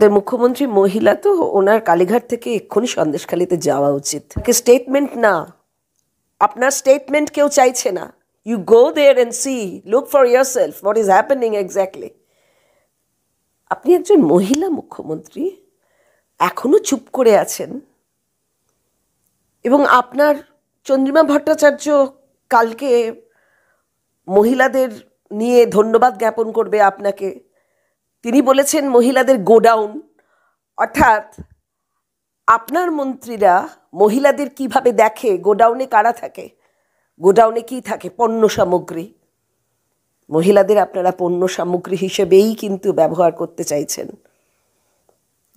আমাদের মুখ্যমন্ত্রী মহিলা তো ওনার কালীঘাট থেকে এক্ষুনি সন্দেশখালিতে যাওয়া উচিত স্টেটমেন্ট না আপনার স্টেটমেন্ট কেউ চাইছে না you go there and see look for yourself what is happening exactly আপনি একজন মহিলা মুখ্যমন্ত্রী এখনও চুপ করে আছেন এবং আপনার চন্দ্রিমা ভট্টাচার্য কালকে মহিলাদের নিয়ে ধন্যবাদ জ্ঞাপন করবে আপনাকে তিনি বলেছেন মহিলাদের গোডাউন অর্থাৎ আপনার মন্ত্রীরা মহিলাদের কিভাবে দেখে গোডাউনে কারা থাকে গোডাউনে কি থাকে পণ্য সামগ্রী মহিলাদের আপনারা পণ্য সামগ্রী হিসেবেই কিন্তু ব্যবহার করতে চাইছেন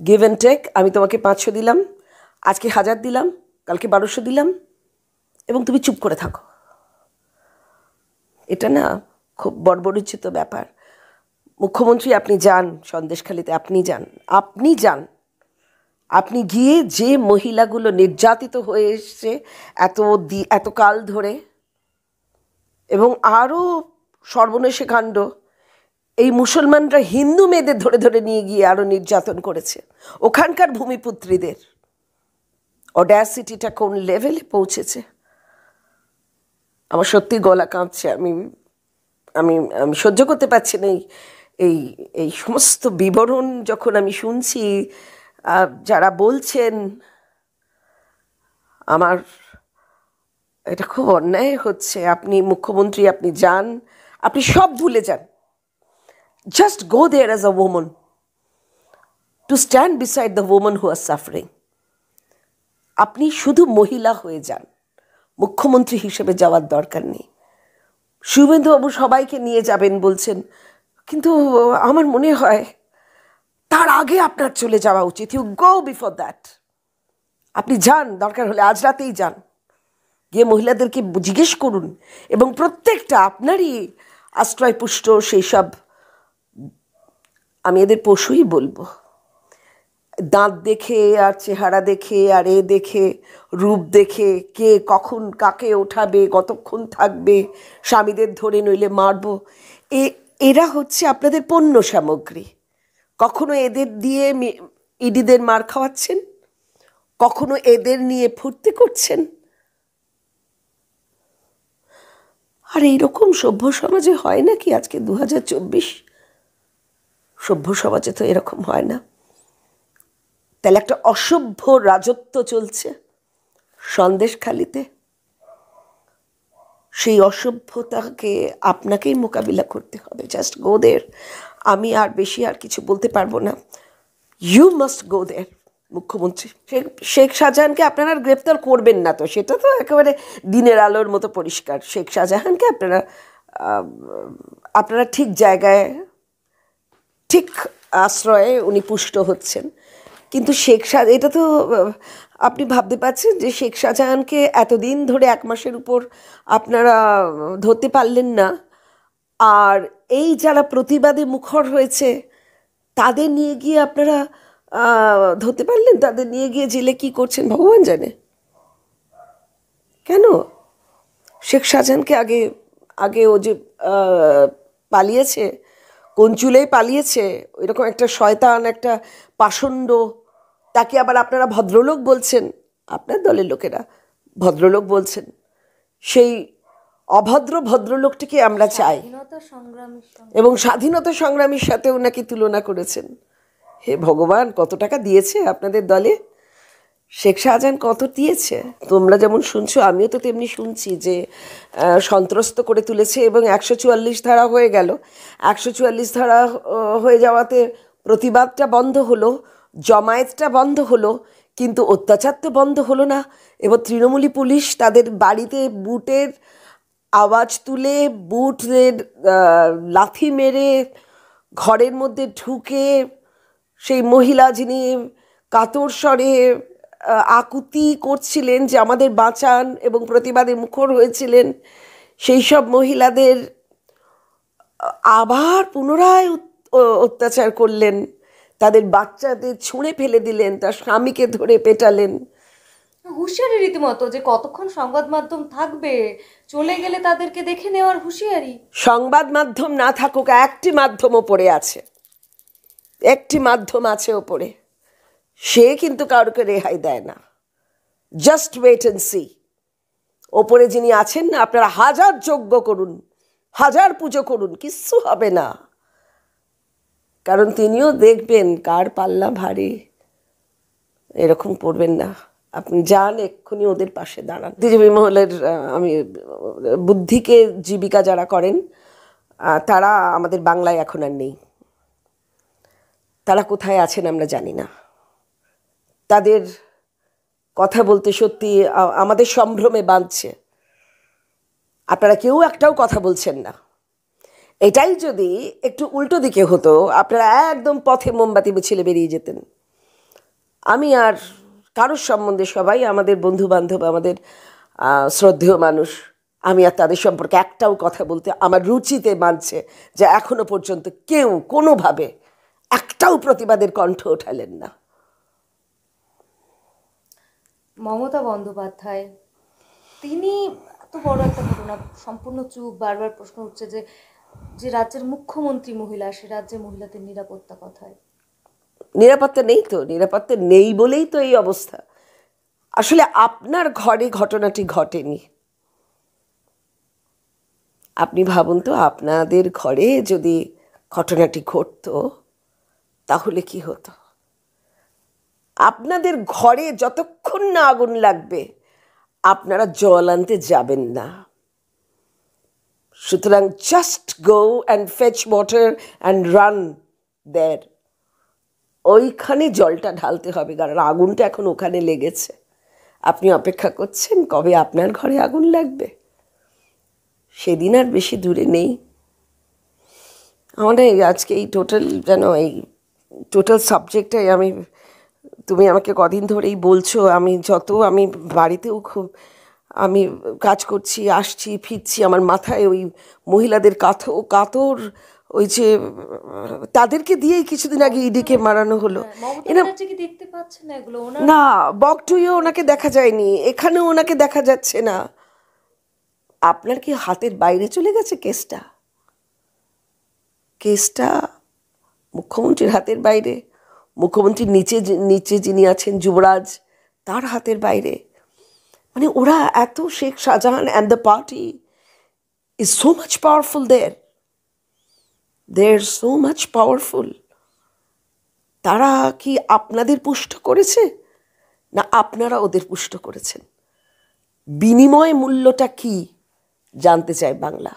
গিভ অ্যান্ড টেক আমি তোমাকে পাঁচশো দিলাম আজকে হাজার দিলাম কালকে বারোশো দিলাম এবং তুমি চুপ করে থাকো এটা না খুব বড় ব্যাপার মুখ্যমন্ত্রী আপনি যান সন্দেশখালিতে আপনি যান আপনি যান আপনি গিয়ে যে মহিলাগুলো নির্যাতিত হয়ে এসছে এত দি এত কাল ধরে এবং আরও সর্বনেশে কাণ্ড এই মুসলমানরা হিন্দু মেয়েদের ধরে ধরে নিয়ে গিয়ে আরও নির্যাতন করেছে ওখানকার ভূমিপুত্রীদের অডাসিটিটা কোন লেভেলে পৌঁছেছে আমার সত্যি গলা কাঁপছে আমি আমি আমি সহ্য করতে পারছি না এই এই এই সমস্ত বিবরণ যখন আমি শুনছি যারা বলছেন আমার এটা খুব অন্যায় হচ্ছে আপনি মুখ্যমন্ত্রী আপনি যান আপনি সব ভুলে যান just go there as a woman to stand beside the woman who are suffering আপনি শুধু মহিলা হয়ে যান মুখ্যমন্ত্রী হিসেবে যাওয়ার দরকার নেই শুভেন্দুবাবু সবাইকে নিয়ে যাবেন বলছেন কিন্তু আমার মনে হয় তার আগে আপনার চলে যাওয়া উচিত ইউ গো বিফোর দ্যাট আপনি যান দরকার হলে আজ রাতেই যান গিয়ে মহিলাদেরকে জিজ্ঞেস করুন এবং প্রত্যেকটা আপনারই আশ্রয়পুষ্ট সেই সব আমি এদের পশুই বলবো দাঁত দেখে আর চেহারা দেখে আর এ দেখে রূপ দেখে কে কখন কাকে ওঠাবে কতক্ষণ থাকবে স্বামীদের ধরে নইলে মারবো এ এরা হচ্ছে আপনাদের পণ্য সামগ্রী কখনো এদের দিয়ে ইডিদের মার খাওয়াচ্ছেন কখনো এদের নিয়ে ফুর্তি করছেন আর এইরকম সভ্য সমাজে হয় নাকি আজকে দু হাজার চব্বিশ সভ্য সমাজে তো এরকম হয় না তাহলে একটা অসভ্য রাজত্ব চলছে সন্দেশখালিতে সেই অসভ্যতাকে আপনাকেই মোকাবিলা করতে হবে জাস্ট গো দের আমি আর বেশি আর কিছু বলতে পারবো না ইউ মাস্ট গো দের মুখ্যমন্ত্রী শেখ শেখ শাহজাহানকে আপনারা আর গ্রেপ্তার করবেন না তো সেটা তো একেবারে দিনের আলোর মতো পরিষ্কার শেখ শাহজাহানকে আপনারা আপনারা ঠিক জায়গায় ঠিক আশ্রয়ে উনি পুষ্ট হচ্ছেন কিন্তু শেখ শাহ এটা তো আপনি ভাবতে পারছেন যে শেখ শাহজাহানকে এতদিন ধরে এক মাসের উপর আপনারা ধরতে পারলেন না আর এই যারা প্রতিবাদে মুখর হয়েছে তাদের নিয়ে গিয়ে আপনারা ধরতে পারলেন তাদের নিয়ে গিয়ে জেলে কি করছেন ভগবান জানে কেন শেখ শাহজাহানকে আগে আগে ও যে পালিয়েছে কোন চুলেই পালিয়েছে এরকম একটা শয়তান একটা পাষণ্ড তাকে আবার আপনারা ভদ্রলোক বলছেন আপনার দলের লোকেরা ভদ্রলোক বলছেন সেই অভদ্র ভদ্রলোকটিকে আমরা চাই এবং স্বাধীনতা সংগ্রামীর সাথে ওনাকে তুলনা করেছেন হে ভগবান কত টাকা দিয়েছে আপনাদের দলে শেখ শাহজাহান কত দিয়েছে তোমরা যেমন শুনছো আমিও তো তেমনি শুনছি যে সন্ত্রস্ত করে তুলেছে এবং একশো চুয়াল্লিশ ধারা হয়ে গেল একশো চুয়াল্লিশ ধারা হয়ে যাওয়াতে প্রতিবাদটা বন্ধ হলো জমায়েতটা বন্ধ হলো কিন্তু অত্যাচার তো বন্ধ হলো না এবার তৃণমূলী পুলিশ তাদের বাড়িতে বুটের আওয়াজ তুলে বুটের লাথি মেরে ঘরের মধ্যে ঢুকে সেই মহিলা যিনি কাতর স্বরে আকুতি করছিলেন যে আমাদের বাঁচান এবং প্রতিবাদে মুখর হয়েছিলেন সেই সব মহিলাদের আবার পুনরায় অত্যাচার করলেন তাদের বাচ্চাদের ছুঁড়ে ফেলে দিলেন তার স্বামীকে ধরে পেটালেন হুঁশিয়ারি রীতিমতো যে কতক্ষণ সংবাদ মাধ্যম থাকবে চলে গেলে তাদেরকে দেখে নেওয়ার হুঁশিয়ারি সংবাদ মাধ্যম না থাকুক একটি মাধ্যমও পড়ে আছে একটি মাধ্যম আছে ওপরে সে কিন্তু কারোকে রেহাই দেয় না জাস্ট ওয়েট অ্যান্ড সি ওপরে যিনি আছেন না আপনারা হাজার যজ্ঞ করুন হাজার পুজো করুন কিচ্ছু হবে না কারণ তিনিও দেখবেন কার পাল্লা ভারী এরকম পড়বেন না আপনি যান এক্ষুনি ওদের পাশে দাঁড়ান দিজবি মহলের আমি বুদ্ধিকে জীবিকা যারা করেন তারা আমাদের বাংলায় এখন আর নেই তারা কোথায় আছেন আমরা জানি না তাদের কথা বলতে সত্যি আমাদের সম্ভ্রমে বাঁধছে আপনারা কেউ একটাও কথা বলছেন না এটাই যদি একটু উল্টো দিকে হতো আপনারা একদম পথে মোমবাতি ছেলে বেরিয়ে যেতেন আমি আর কারোর সম্বন্ধে সবাই আমাদের বন্ধু বান্ধব আমাদের শ্রদ্ধেয় মানুষ আমি আর তাদের সম্পর্কে একটাও কথা বলতে আমার রুচিতে মানছে যে এখনো পর্যন্ত কেউ কোনোভাবে একটাও প্রতিবাদের কণ্ঠ ওঠালেন না মমতা বন্দ্যোপাধ্যায় তিনি এত বড় একটা ঘটনা সম্পূর্ণ চুপ বারবার প্রশ্ন উঠছে যে যে রাজ্যের মুখ্যমন্ত্রী মহিলা সে রাজ্যে মহিলাদের নিরাপত্তা কথায় নিরাপত্তা নেই তো নিরাপত্তা নেই বলেই তো এই অবস্থা আসলে আপনার ঘরে ঘটনাটি ঘটেনি আপনি ভাবুন তো আপনাদের ঘরে যদি ঘটনাটি ঘটত তাহলে কি হতো আপনাদের ঘরে যতক্ষণ না আগুন লাগবে আপনারা জল আনতে যাবেন না সুতরাং just go and fetch water and run there ওইখানে জলটা ঢালতে হবে কারণ আগুনটা এখন ওখানে লেগেছে আপনি অপেক্ষা করছেন কবে আপনার ঘরে আগুন লাগবে সেদিন আর বেশি দূরে নেই আমাদের আজকে এই টোটাল যেন এই টোটাল সাবজেক্টটাই আমি তুমি আমাকে কদিন ধরেই বলছো আমি যত আমি বাড়িতেও খুব আমি কাজ করছি আসছি ফিরছি আমার মাথায় ওই মহিলাদের কাথো কাতর ওই যে তাদেরকে দিয়েই কিছুদিন আগে ইডিকে e মারানো হলো হ্যাঁ, না বকটুয়ে ওনাকে দেখা যায়নি এখানেও ওনাকে দেখা যাচ্ছে না আপনার কি হাতের বাইরে চলে গেছে কেসটা কেসটা মুখ্যমন্ত্রীর হাতের বাইরে মুখ্যমন্ত্রীর নিচে নিচে যিনি আছেন যুবরাজ তার হাতের বাইরে মানে ওরা এত Sheikh Shahjahan and the party is so much powerful they're they're so much powerful তারা কি আপনাদের পুষ্ট করেছে না আপনারা ওদের পুষ্ট করেছেন বিনিময় মূল্যটা কি জানতে চায় বাংলা